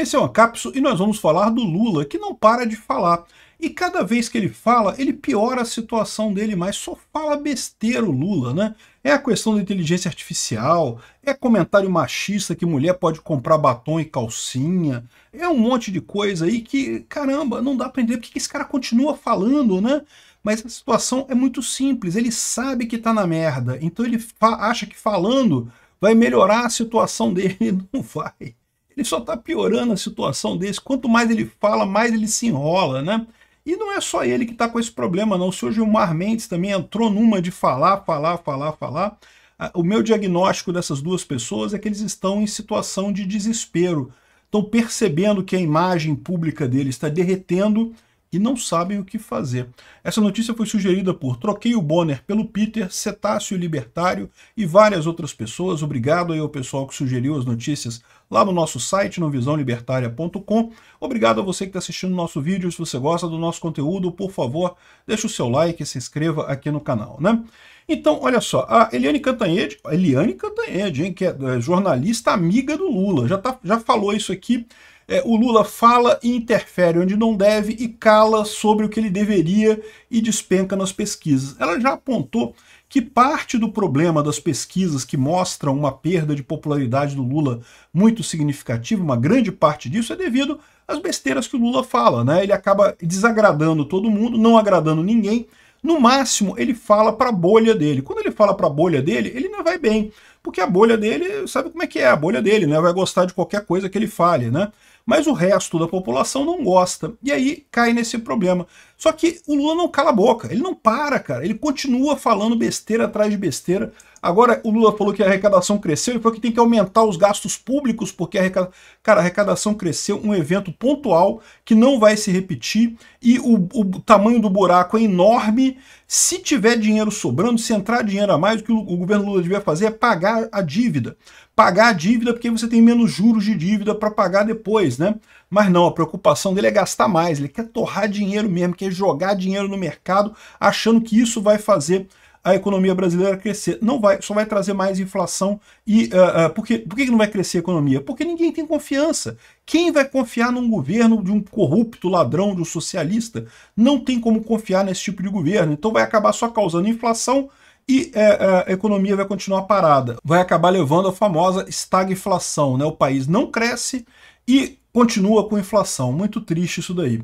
Esse é o Ancapso e nós vamos falar do Lula, que não para de falar. E cada vez que ele fala, ele piora a situação dele mais. Só fala besteira o Lula, né? É a questão da inteligência artificial, é comentário machista que mulher pode comprar batom e calcinha, é um monte de coisa aí que, caramba, não dá pra entender porque esse cara continua falando, né? Mas a situação é muito simples, ele sabe que tá na merda, então ele acha que falando vai melhorar a situação dele, não vai. Ele só está piorando a situação desse. Quanto mais ele fala, mais ele se enrola, né? E não é só ele que está com esse problema, não. O senhor Gilmar Mendes também entrou numa de falar, falar, falar, falar. Ah, o meu diagnóstico dessas duas pessoas é que eles estão em situação de desespero. Estão percebendo que a imagem pública dele está derretendo e não sabem o que fazer. Essa notícia foi sugerida por Troquei o Bonner pelo Peter, Cetáceo Libertário e várias outras pessoas. Obrigado aí ao pessoal que sugeriu as notícias lá no nosso site, no visãolibertaria.com. Obrigado a você que está assistindo o nosso vídeo. Se você gosta do nosso conteúdo, por favor, deixe o seu like e se inscreva aqui no canal, né? Então, olha só, a Eliane Cantanhede, Eliane Cantanhede, hein, que é, é jornalista amiga do Lula, já, tá, já falou isso aqui é, o Lula fala e interfere onde não deve e cala sobre o que ele deveria e despenca nas pesquisas. Ela já apontou que parte do problema das pesquisas que mostram uma perda de popularidade do Lula muito significativa, uma grande parte disso é devido às besteiras que o Lula fala, né? Ele acaba desagradando todo mundo, não agradando ninguém. No máximo, ele fala para a bolha dele. Quando ele fala para a bolha dele, ele não vai bem, porque a bolha dele, sabe como é que é a bolha dele, né? Vai gostar de qualquer coisa que ele fale, né? mas o resto da população não gosta. E aí cai nesse problema. Só que o Lula não cala a boca, ele não para, cara. Ele continua falando besteira atrás de besteira. Agora o Lula falou que a arrecadação cresceu, ele falou que tem que aumentar os gastos públicos, porque a arrecadação, cara, a arrecadação cresceu, um evento pontual que não vai se repetir e o, o tamanho do buraco é enorme. Se tiver dinheiro sobrando, se entrar dinheiro a mais, o que o, o governo Lula devia fazer é pagar a dívida. Pagar a dívida porque você tem menos juros de dívida para pagar depois, né? Mas não, a preocupação dele é gastar mais, ele quer torrar dinheiro mesmo, quer jogar dinheiro no mercado, achando que isso vai fazer a economia brasileira crescer. Não vai, só vai trazer mais inflação. E uh, uh, por, que, por que não vai crescer a economia? Porque ninguém tem confiança. Quem vai confiar num governo de um corrupto ladrão, de um socialista? Não tem como confiar nesse tipo de governo. Então vai acabar só causando inflação e é, a economia vai continuar parada. Vai acabar levando a famosa estagflação, né? O país não cresce e continua com inflação. Muito triste isso daí.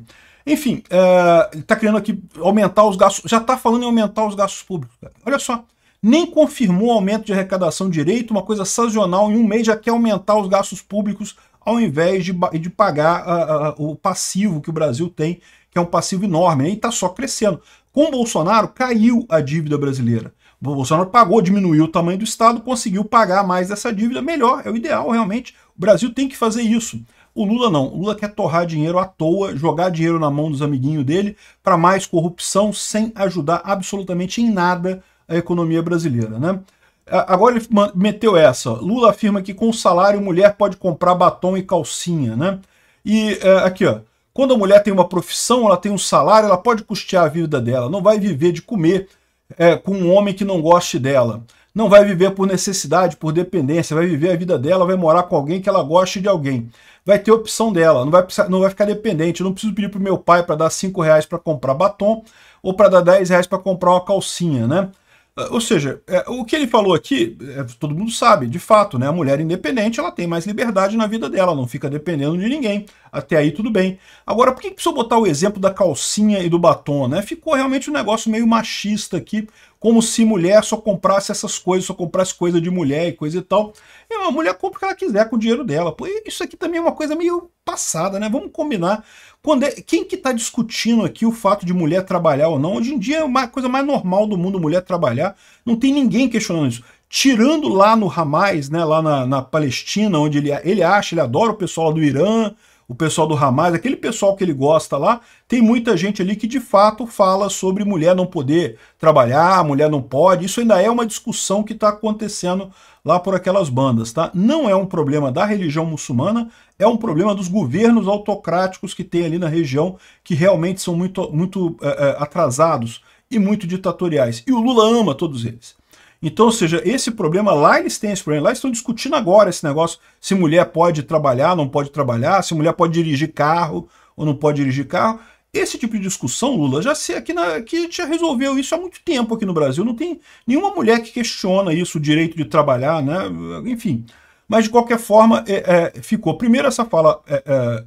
Enfim, eh, ele está querendo aqui aumentar os gastos, já está falando em aumentar os gastos públicos. Cara. Olha só, nem confirmou aumento de arrecadação direito, uma coisa sazonal, em um mês já quer aumentar os gastos públicos ao invés de, de pagar ah, ah, ah, o passivo que o Brasil tem, que é um passivo enorme, e está só crescendo. Com Bolsonaro, caiu a dívida brasileira. O Bolsonaro pagou, diminuiu o tamanho do Estado, conseguiu pagar mais dessa dívida, melhor, é o ideal realmente. O Brasil tem que fazer isso. O Lula não. O Lula quer torrar dinheiro à toa, jogar dinheiro na mão dos amiguinhos dele para mais corrupção sem ajudar absolutamente em nada a economia brasileira, né? Agora ele meteu essa. Lula afirma que com salário mulher pode comprar batom e calcinha, né? E é, aqui, ó. Quando a mulher tem uma profissão, ela tem um salário, ela pode custear a vida dela. Não vai viver de comer é, com um homem que não goste dela não vai viver por necessidade, por dependência, vai viver a vida dela, vai morar com alguém que ela goste de alguém. Vai ter opção dela, não vai, não vai ficar dependente. Eu não preciso pedir pro meu pai para dar 5 reais para comprar batom ou para dar 10 reais para comprar uma calcinha, né? Ah, ou seja, é, o que ele falou aqui, é, todo mundo sabe, de fato, né? A mulher independente, ela tem mais liberdade na vida dela, não fica dependendo de ninguém. Até aí tudo bem. Agora, por que, que precisou botar o exemplo da calcinha e do batom, né? Ficou realmente um negócio meio machista aqui, como se mulher só comprasse essas coisas, só comprasse coisa de mulher e coisa e tal. E a mulher compra o que ela quiser com o dinheiro dela. Pô, isso aqui também é uma coisa meio passada, né? Vamos combinar. Quando é, quem que tá discutindo aqui o fato de mulher trabalhar ou não? Hoje em dia é uma coisa mais normal do mundo mulher trabalhar. Não tem ninguém questionando isso tirando lá no Hamas, né, lá na, na Palestina, onde ele, ele acha, ele adora o pessoal do Irã, o pessoal do Hamas, aquele pessoal que ele gosta lá, tem muita gente ali que de fato fala sobre mulher não poder trabalhar, mulher não pode. Isso ainda é uma discussão que está acontecendo lá por aquelas bandas, tá? Não é um problema da religião muçulmana, é um problema dos governos autocráticos que tem ali na região, que realmente são muito, muito é, atrasados e muito ditatoriais. E o Lula ama todos eles. Então, ou seja, esse problema, lá eles têm esse problema, lá estão discutindo agora esse negócio, se mulher pode trabalhar, não pode trabalhar, se mulher pode dirigir carro ou não pode dirigir carro. Esse tipo de discussão, Lula, já se aqui, na, que já resolveu isso há muito tempo aqui no Brasil. Não tem nenhuma mulher que questiona isso, o direito de trabalhar, né? Enfim. Mas, de qualquer forma, é, é, ficou. Primeiro, essa fala é, é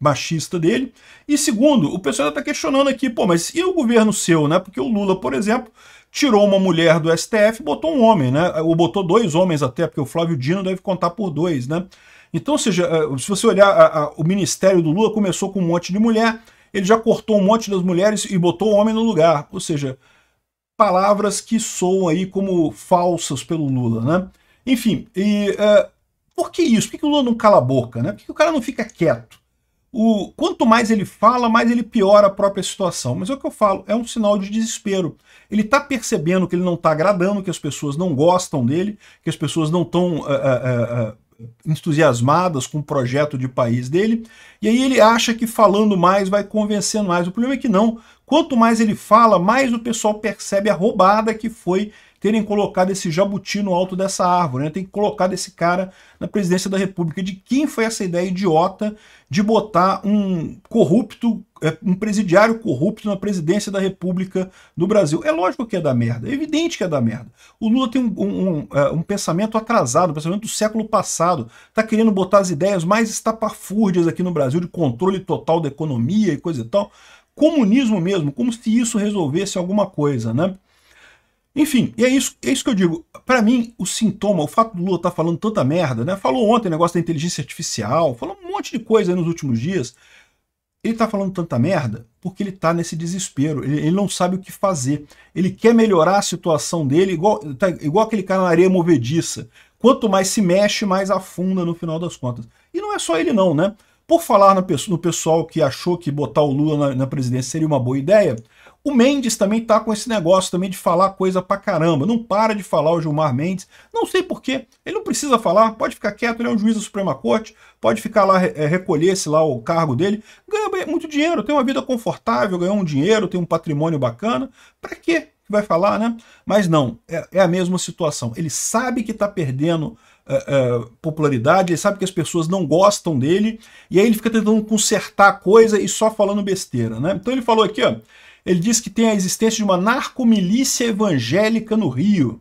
machista dele. E segundo, o pessoal está questionando aqui, pô, mas e o governo seu, né? Porque o Lula, por exemplo, tirou uma mulher do STF, botou um homem, né? Ou botou dois homens até, porque o Flávio Dino deve contar por dois, né? Então, seja, eh, se você olhar a, a, o ministério do Lula, começou com um monte de mulher, ele já cortou um monte das mulheres e botou o homem no lugar. Ou seja, palavras que soam aí como falsas pelo Lula, né? Enfim, e, uh, por que isso? Por que, que o Lula não cala a boca, né? Por que, que o cara não fica quieto? o quanto mais ele fala, mais ele piora a própria situação. Mas é o que eu falo, é um sinal de desespero. Ele está percebendo que ele não está agradando, que as pessoas não gostam dele, que as pessoas não estão uh, eh, uh, eh, uh, eh, entusiasmadas com o projeto de país dele. E aí ele acha que falando mais vai convencendo mais. O problema é que não. Quanto mais ele fala, mais o pessoal percebe a roubada que foi terem colocado esse jabuti no alto dessa árvore, né? tem que colocar esse cara na presidência da república. De quem foi essa ideia idiota de botar um corrupto, é, um presidiário corrupto na presidência da república do Brasil? É lógico que é da merda, é evidente que é da merda. O Lula tem um, um, um, é, um pensamento atrasado, um pensamento do século passado, está querendo botar as ideias mais estapafúrdias aqui no Brasil, de controle total da economia e coisa e tal, comunismo mesmo, como se isso resolvesse alguma coisa, né? Enfim, e é isso, é isso que eu digo. Para mim, o sintoma, o fato do Lula estar tá falando tanta merda, né? Falou ontem o negócio da inteligência artificial, falou um monte de coisa nos últimos dias. Ele tá falando tanta merda porque ele tá nesse desespero, ele, ele, não sabe o que fazer. Ele quer melhorar a situação dele, igual, tá, igual aquele cara na areia movediça. Quanto mais se mexe, mais afunda no final das contas. E não é só ele não, né? Por falar no pessoal que achou que botar o Lula na, na presidência seria uma boa ideia, o Mendes também tá com esse negócio também de falar coisa pra caramba. Não para de falar o Gilmar Mendes. Não sei porquê. Ele não precisa falar, pode ficar quieto, ele é um juiz da Suprema Corte, pode ficar lá, é, recolher-se lá o cargo dele. Ganha muito dinheiro, tem uma vida confortável, ganhou um dinheiro, tem um patrimônio bacana. Pra quê? Vai falar, né? Mas não, é, é a mesma situação. Ele sabe que tá perdendo eh, eh, popularidade, ele sabe que as pessoas não gostam dele, e aí ele fica tentando consertar a coisa e só falando besteira, né? Então ele falou aqui, ó, ele diz que tem a existência de uma narcomilícia evangélica no Rio.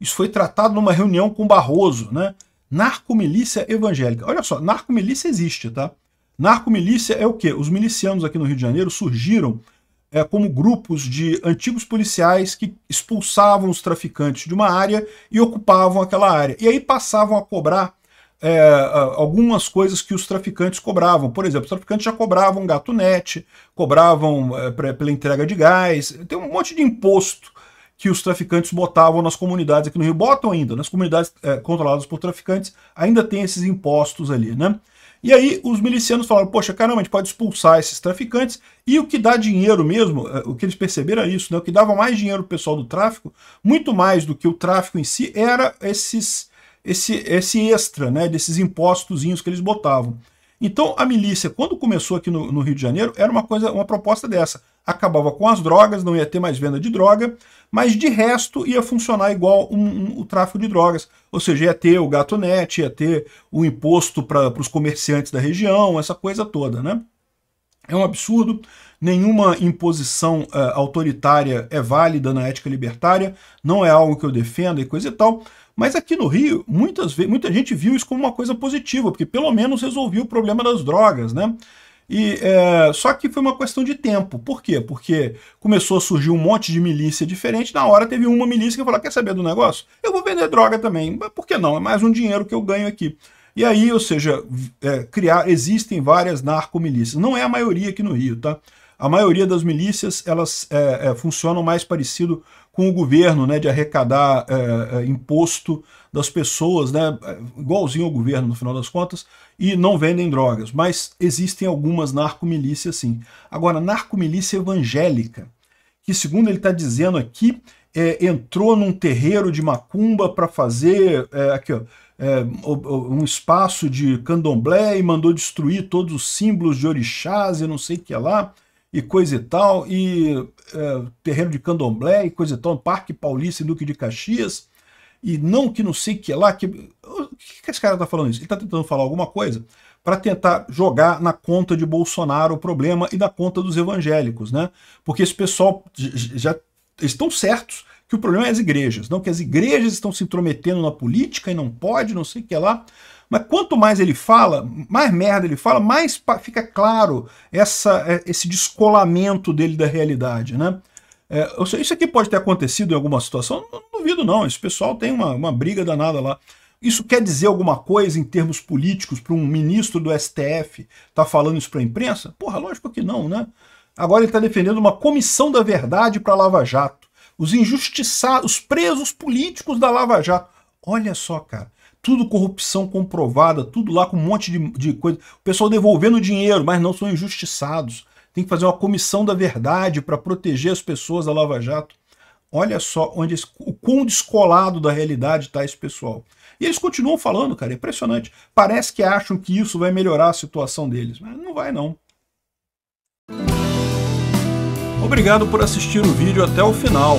Isso foi tratado numa reunião com Barroso, né? Narcomilícia evangélica. Olha só, narcomilícia existe, tá? Narcomilícia é o quê? Os milicianos aqui no Rio de Janeiro surgiram é, como grupos de antigos policiais que expulsavam os traficantes de uma área e ocupavam aquela área. E aí passavam a cobrar é, algumas coisas que os traficantes cobravam. Por exemplo, os traficantes já cobravam gato net, cobravam é, pra, pela entrega de gás, tem um monte de imposto que os traficantes botavam nas comunidades aqui no Rio, botam ainda, nas comunidades é, controladas por traficantes, ainda tem esses impostos ali, né? E aí os milicianos falaram, poxa, caramba, a gente pode expulsar esses traficantes. E o que dá dinheiro mesmo, eh, o que eles perceberam é isso, né? O que dava mais dinheiro o pessoal do tráfico, muito mais do que o tráfico em si, era esses, esse, esse extra, né? Desses impostos que eles botavam. Então a milícia, quando começou aqui no, no Rio de Janeiro, era uma coisa, uma proposta dessa acabava com as drogas, não ia ter mais venda de droga, mas de resto ia funcionar igual um, um, o tráfico de drogas, ou seja, ia ter o gato net, ia ter o imposto para os comerciantes da região, essa coisa toda, né? É um absurdo, nenhuma imposição uh, autoritária é válida na ética libertária, não é algo que eu defendo e coisa e tal, mas aqui no Rio, muitas vezes, muita gente viu isso como uma coisa positiva, porque pelo menos resolvia o problema das drogas, né? E é, só que foi uma questão de tempo. Por quê? Porque começou a surgir um monte de milícia diferente. Na hora teve uma milícia que falou: ah, quer saber do negócio? Eu vou vender droga também. Por que não? É mais um dinheiro que eu ganho aqui. E aí, ou seja, é, criar, existem várias narcomilícias. Não é a maioria aqui no Rio, tá? A maioria das milícias elas é, é, funcionam mais parecido com o governo, né, de arrecadar é, é, imposto das pessoas, né, igualzinho ao governo no final das contas, e não vendem drogas. Mas existem algumas narcomilícias sim. Agora, narcomilícia evangélica, que segundo ele está dizendo aqui, é, entrou num terreiro de macumba para fazer é, aqui, ó, é, um espaço de candomblé e mandou destruir todos os símbolos de orixás e não sei o que lá e coisa e tal, e é, terreno de candomblé e coisa e tal, Parque Paulista e Duque de Caxias, e não que não sei que é lá, que, o que, que esse cara está falando isso? Ele está tentando falar alguma coisa para tentar jogar na conta de Bolsonaro o problema e na conta dos evangélicos, né? Porque esse pessoal já estão certos que o problema é as igrejas, não que as igrejas estão se intrometendo na política e não pode, não sei o que lá. Mas quanto mais ele fala, mais merda ele fala, mais fica claro essa, é, esse descolamento dele da realidade, né? É, isso aqui pode ter acontecido em alguma situação, não duvido não, esse pessoal tem uma, uma briga danada lá. Isso quer dizer alguma coisa em termos políticos para um ministro do STF tá falando isso para a imprensa? Porra, lógico que não, né? Agora ele está defendendo uma comissão da verdade para Lava Jato. Os injustiçados, os presos políticos da Lava Jato. Olha só, cara, tudo corrupção comprovada, tudo lá com um monte de, de coisa. O pessoal devolvendo dinheiro, mas não são injustiçados. Tem que fazer uma comissão da verdade para proteger as pessoas da Lava Jato. Olha só onde o quão descolado da realidade está esse pessoal. E eles continuam falando, cara, é impressionante. Parece que acham que isso vai melhorar a situação deles, mas não vai não. Obrigado por assistir o vídeo até o final.